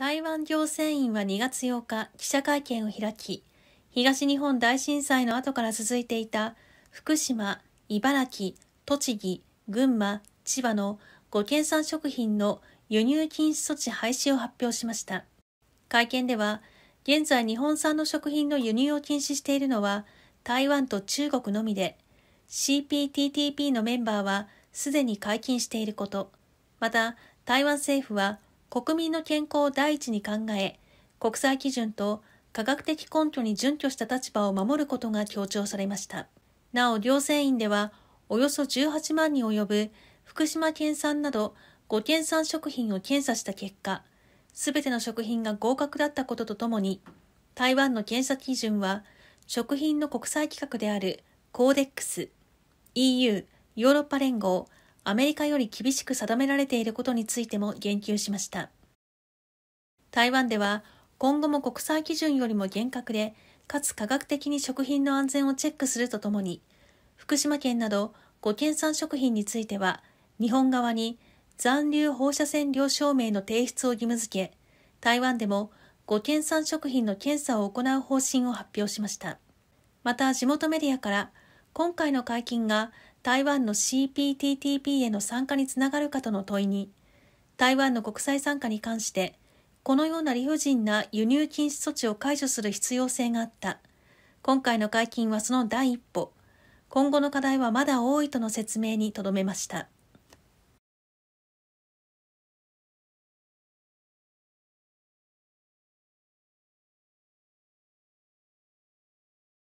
台湾行政院は2月8日、記者会見を開き、東日本大震災の後から続いていた福島、茨城、栃木、群馬、千葉の5県産食品の輸入禁止措置廃止を発表しました。会見では、現在日本産の食品の輸入を禁止しているのは台湾と中国のみで、CPTTP のメンバーはすでに解禁していること、また台湾政府は国民の健康を第一に考え、国際基準と科学的根拠に準拠した立場を守ることが強調されました。なお、行政院では、およそ18万に及ぶ福島県産など5県産食品を検査した結果、すべての食品が合格だったこととともに、台湾の検査基準は、食品の国際規格であるコーデックス、EU、ヨーロッパ連合、アメリカより厳しく定められていることについても言及しました。台湾では今後も国際基準よりも厳格で、かつ科学的に食品の安全をチェックするとともに、福島県など5県産食品については、日本側に残留放射線量証明の提出を義務付け、台湾でも5県産食品の検査を行う方針を発表しました。また地元メディアから、今回の解禁が台湾の CPTTP への参加につながるかとの問いに、台湾の国際参加に関して、このような理不尽な輸入禁止措置を解除する必要性があった。今回の解禁はその第一歩。今後の課題はまだ多いとの説明にとどめました。